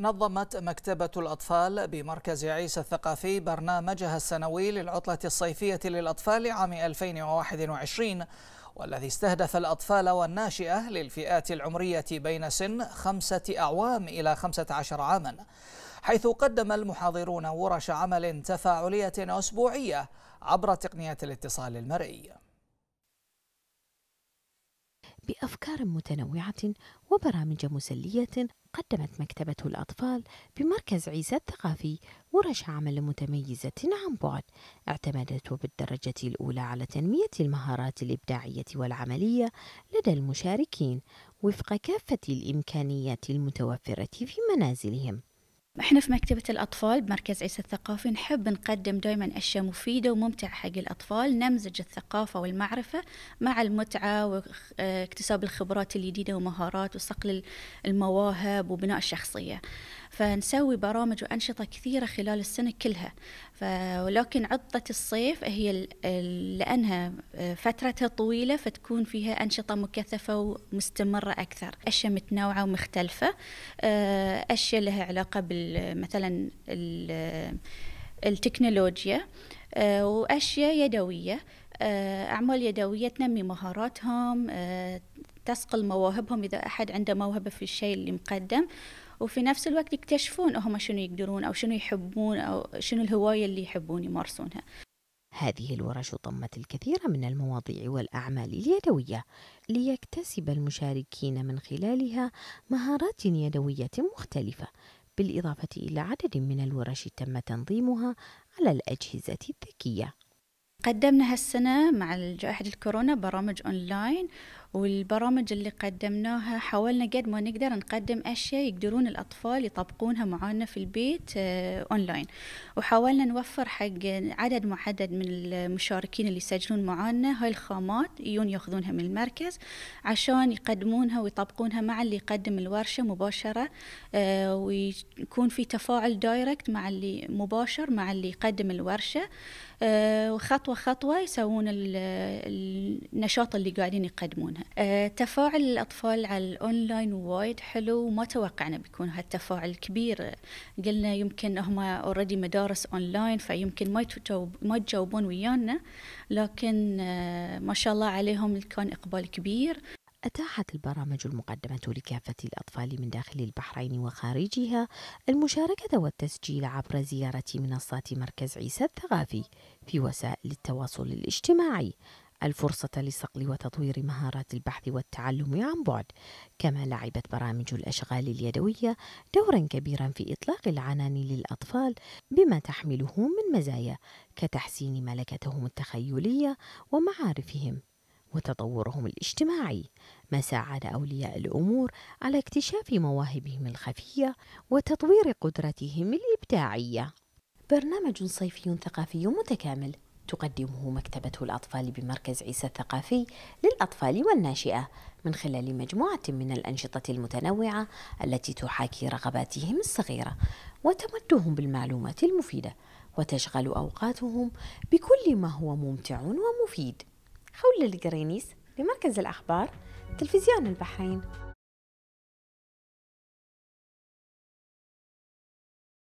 نظمت مكتبة الأطفال بمركز عيسى الثقافي برنامجها السنوي للعطلة الصيفية للأطفال عام 2021 والذي استهدف الأطفال والناشئة للفئات العمرية بين سن خمسة أعوام إلى خمسة عشر عاما حيث قدم المحاضرون ورش عمل تفاعلية أسبوعية عبر تقنية الاتصال المرئي بأفكار متنوعة وبرامج مسلية قدمت مكتبة الأطفال بمركز عيسى الثقافي ورش عمل متميزة عن بعد اعتمدت بالدرجة الأولى على تنمية المهارات الإبداعية والعملية لدى المشاركين وفق كافة الإمكانيات المتوفرة في منازلهم احنا في مكتبة الأطفال بمركز عيسى الثقافي نحب نقدم دائما أشياء مفيدة وممتعة حق الأطفال نمزج الثقافة والمعرفة مع المتعة واكتساب الخبرات الجديدة ومهارات وصقل المواهب وبناء الشخصية فنسوي برامج وأنشطة كثيرة خلال السنة كلها ولكن عطلة الصيف هي لأنها آه، فترتها طويلة فتكون فيها أنشطة مكثفة ومستمرة أكثر أشياء متنوعة ومختلفة آه، أشياء لها علاقة مثلا التكنولوجيا آه، وأشياء يدوية أعمال يدوية تنمي مهاراتهم تسقل مواهبهم إذا أحد عنده موهبة في الشيء اللي مقدم وفي نفس الوقت يكتشفون هم شنو يقدرون أو شنو يحبون أو شنو الهواية اللي يحبون يمارسونها هذه الورش ضمت الكثير من المواضيع والأعمال اليدوية ليكتسب المشاركين من خلالها مهارات يدوية مختلفة بالإضافة إلى عدد من الورش تم تنظيمها على الأجهزة الذكية قدمنا هالسنة مع جائحة الكورونا برامج أونلاين والبرامج اللي قدمناها حاولنا قد ما نقدر نقدم أشياء يقدرون الأطفال يطبقونها معانا في البيت أونلاين آه، وحاولنا نوفر حق عدد محدد من المشاركين اللي يسجلون معانا هاي الخامات يجون ياخذونها من المركز عشان يقدمونها ويطبقونها مع اللي يقدم الورشة مباشرة آه، ويكون في تفاعل دايركت مع اللي مباشر مع اللي يقدم الورشة آه، وخطوة خطوة يسوون النشاط اللي قاعدين يقدمونه عنها آه، تفاعل الأطفال على الأونلاين وايد حلو وما توقعنا بيكون هالتفاعل كبير قلنا يمكن هم اوريدي مدارس أونلاين فيمكن ما ما يتجاوبون ويانا لكن آه، ما شاء الله عليهم كان إقبال كبير أتاحت البرامج المقدمة لكافة الأطفال من داخل البحرين وخارجها المشاركة والتسجيل عبر زيارة منصات مركز عيسى الثقافي في وسائل التواصل الاجتماعي الفرصة لصقل وتطوير مهارات البحث والتعلم عن بعد، كما لعبت برامج الأشغال اليدوية دورًا كبيرًا في إطلاق العنان للأطفال بما تحمله من مزايا كتحسين ملكتهم التخيلية ومعارفهم وتطورهم الاجتماعي ما ساعد اولياء الامور على اكتشاف مواهبهم الخفيه وتطوير قدرتهم الابداعيه برنامج صيفي ثقافي متكامل تقدمه مكتبة الأطفال بمركز عيسى الثقافي للأطفال والناشئة من خلال مجموعة من الأنشطة المتنوعة التي تحاكي رغباتهم الصغيرة وتمدهم بالمعلومات المفيدة وتشغل أوقاتهم بكل ما هو ممتع ومفيد حول القرينيس لمركز الأخبار تلفزيون البحرين